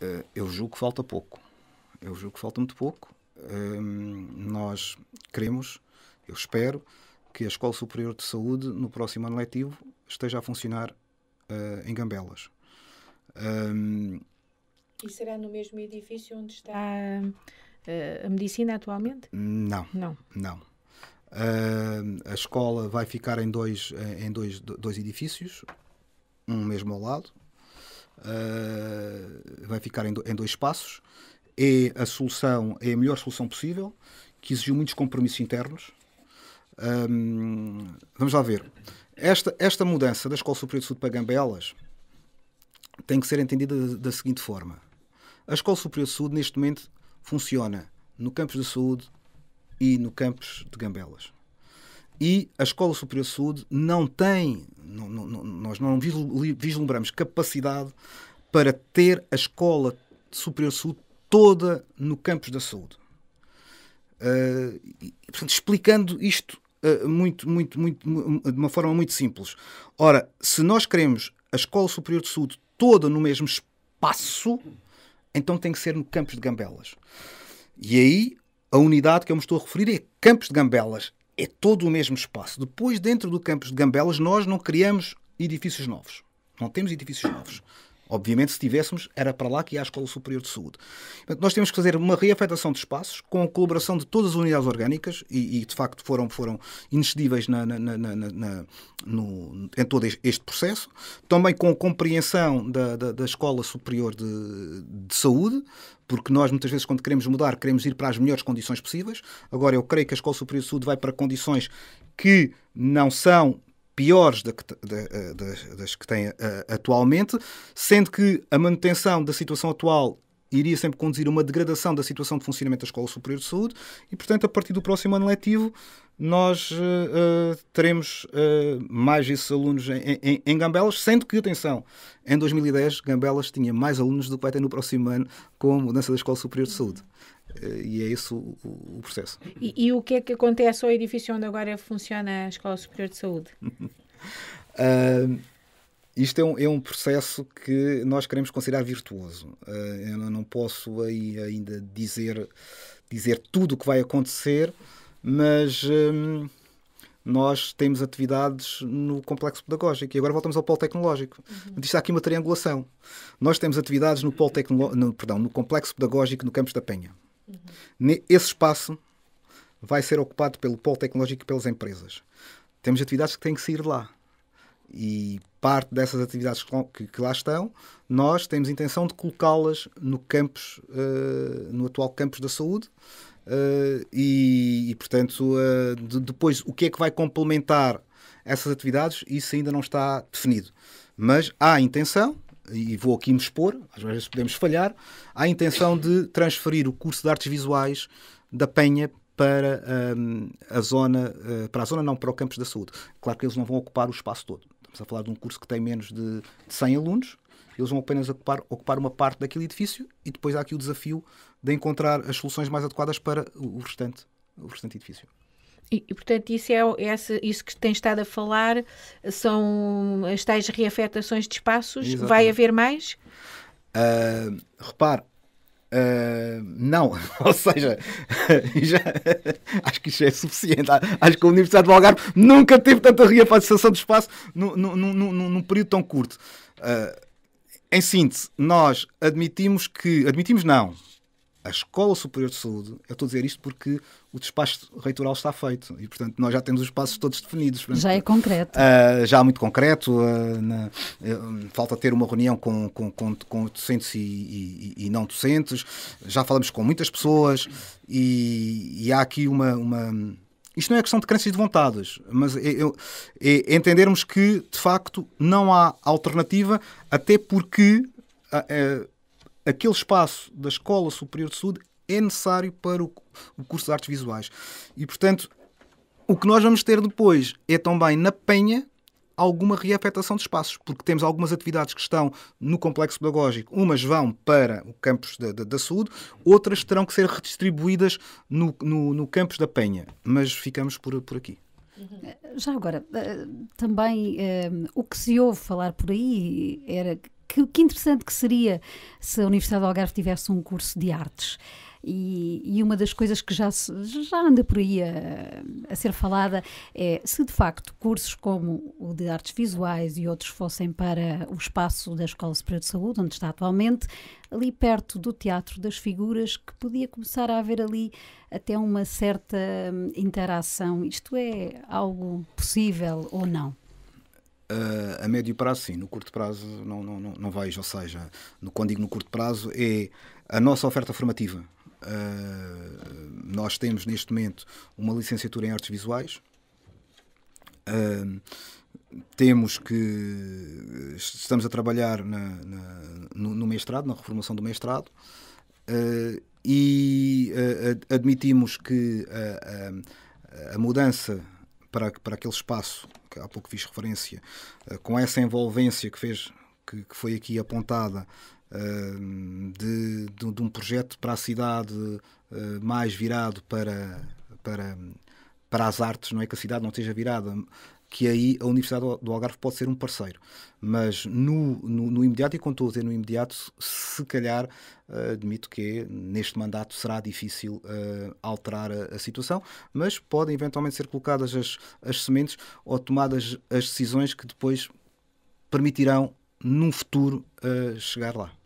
Eh, eu julgo que falta pouco. Eu julgo que falta muito pouco. Ehm, nós queremos, eu espero, que a Escola Superior de Saúde, no próximo ano letivo, esteja a funcionar eh, em Gambelas. Ehm, e será no mesmo edifício onde está a, ah, eh, a medicina atualmente? Não. Não. Não. Uh, a escola vai ficar em dois, em dois, dois edifícios, um mesmo ao lado, ah, vai ficar em, do, em dois passos. É a solução, é a melhor solução possível, que exigiu muitos compromissos internos. Um, vamos lá ver. Esta, esta mudança da Escola Superior de Estudo para Gambelas tem que ser entendida da, da seguinte forma. A Escola Superior de Saúde, neste momento, funciona no campus de saúde e no campus de Gambelas. E a Escola Superior de Saúde não tem, nós não vislumbramos capacidade para ter a Escola Superior de Saúde toda no campus da saúde. Uh, portanto, explicando isto uh, muito, muito, muito, de uma forma muito simples. Ora, se nós queremos a Escola Superior de Saúde toda no mesmo espaço, então tem que ser no campus de Gambelas. E aí, a unidade que eu me estou a referir é Campos de Gambelas é todo o mesmo espaço. Depois, dentro do campus de Gambelas, nós não criamos edifícios novos. Não temos edifícios novos. Obviamente, se tivéssemos, era para lá que ia a Escola Superior de Saúde. Portanto, nós temos que fazer uma reafetação de espaços com a colaboração de todas as unidades orgânicas e, e de facto, foram, foram inexcedíveis na, na, na, na no, em todo este processo. Também com a compreensão da, da, da Escola Superior de, de Saúde, porque nós muitas vezes quando queremos mudar queremos ir para as melhores condições possíveis. Agora eu creio que a Escola Superior de Saúde vai para condições que não são piores da que, da, eh, das, das, que tem uh, atualmente, sendo que a manutenção da situação atual iria sempre conduzir a uma degradação da situação de funcionamento da Escola Superior de Saúde e, portanto, a partir do próximo ano letivo, nós uh, teremos uh, mais esses alunos em, em, em, Gambelas, sendo que, atenção, em 2010 Gambelas tinha mais alunos do que vai ter no próximo ano com a mudança da Escola Superior de Saúde. e é isso o, o, processo. E, e o que é que acontece ao edifício onde agora funciona a Escola Superior de Saúde? Uh, Isto é um, é um, processo que nós queremos considerar virtuoso. Eh, eu não posso aí ainda dizer, dizer tudo o que vai acontecer, mas hum, nós temos atividades no complexo pedagógico. E agora voltamos ao polo tecnológico. Uhum. Isto há aqui uma triangulação. Nós temos atividades no, polo tecnolo... no, perdão, no complexo pedagógico no Campos da Penha. Uhum. Esse espaço vai ser ocupado pelo polo tecnológico e pelas empresas. Temos atividades que têm que sair de lá e parte dessas atividades que, que lá estão, nós temos intenção de colocá-las no campus, uh, no atual campus da saúde, Uh, e, e, portanto, uh, de, depois o que é que vai complementar essas atividades, isso ainda não está definido. Mas há a intenção, e vou aqui me expor, às vezes podemos falhar, há a intenção de transferir o curso de artes visuais da Penha para um, ehm, a zona, uh, para a zona não, para o campus da saúde. Claro que eles não vão ocupar o espaço todo estamos a falar de um curso que tem menos de, de 100 alunos, eles vão apenas ocupar, ocupar uma parte daquele edifício e depois há aqui o desafio de encontrar as soluções mais adequadas para o restante, o restante edifício. E, e, portanto, isso, é, essa, isso que tem estado a falar são as tais reafetações de espaços. Exatamente. Vai haver mais? Uh, repare, Uh, não, ou seja, já, acho que isto é suficiente. Acho que a Universidade do Algarve nunca teve tanta reafastação de espaço num, num período tão curto. Uh, em síntese, nós admitimos que, admitimos não, a Escola Superior de Saúde, eu estou a dizer isto porque o despacho reitoral está feito e, portanto, nós já temos os passos todos definidos. Portanto, já é concreto. Uh, já é muito concreto. Uh, na, uh, falta ter uma reunião com, com, com, com docentes e, e, e, não docentes. Já falamos com muitas pessoas e, e há aqui uma, uma. Isto não é questão de crenças e de vontades, mas é, é entendermos que, de facto, não há alternativa, até porque. Uh, aquele espaço da Escola Superior de Saúde é necessário para o, curso de artes visuais. E, portanto, o que nós vamos ter depois é também na Penha alguma reafetação de espaços, porque temos algumas atividades que estão no complexo pedagógico, umas vão para o campus da, da, da saúde, outras terão que ser redistribuídas no, no, no campus da Penha. Mas ficamos por, por aqui. Já agora, eh, também eh, o que se ouve falar por aí era que, que interessante que seria se a Universidade do Algarve tivesse um curso de artes. E, e, uma das coisas que já, já anda por aí a, a, ser falada é se de facto cursos como o de artes visuais e outros fossem para o espaço da Escola Superior de Saúde, onde está atualmente, ali perto do Teatro das Figuras, que podia começar a haver ali até uma certa hum, interação. Isto é algo possível ou não? Uh, a médio prazo, sim, no curto prazo não, não, não, não vejo. Ou seja, no, quando digo no curto prazo, é a nossa oferta formativa. Uh, nós temos neste momento uma licenciatura em artes visuais. Uh, temos que. Estamos a trabalhar na, na, no, no, mestrado, na reformação do mestrado. e admitimos que a, a, a mudança para, para aquele espaço que há pouco fiz referência, eh, com essa envolvência que fez, que, que foi aqui apontada, eh, de, de, de, um projeto para a cidade eh, mais virado para, para para as artes, não é que a cidade não esteja virada, que aí a Universidade do Algarve pode ser um parceiro. Mas no, no, no imediato, e quando estou a dizer no imediato, se calhar eh, admito que neste mandato será difícil uh, alterar a, a, situação, mas podem eventualmente ser colocadas as, as sementes ou tomadas as decisões que depois permitirão, num futuro, uh, chegar lá.